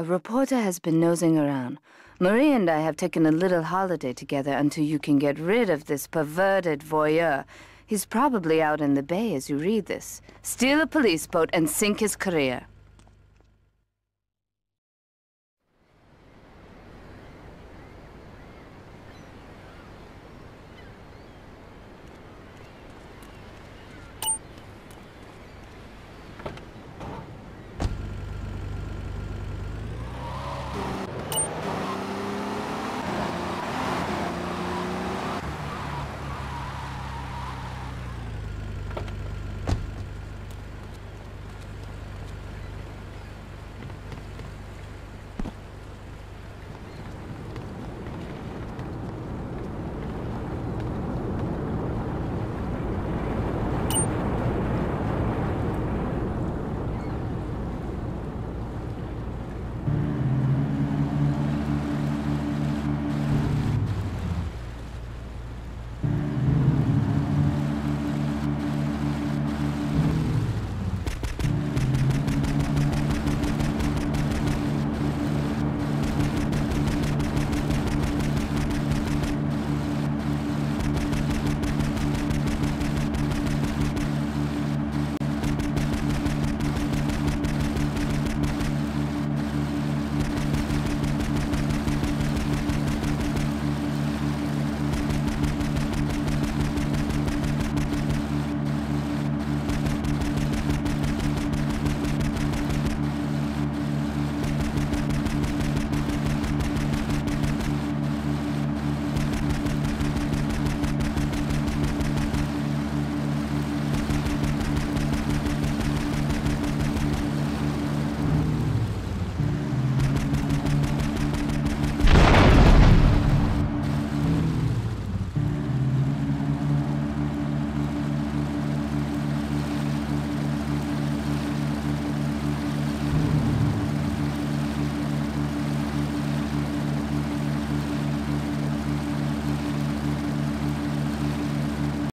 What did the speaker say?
A reporter has been nosing around. Marie and I have taken a little holiday together until you can get rid of this perverted voyeur. He's probably out in the bay as you read this. Steal a police boat and sink his career.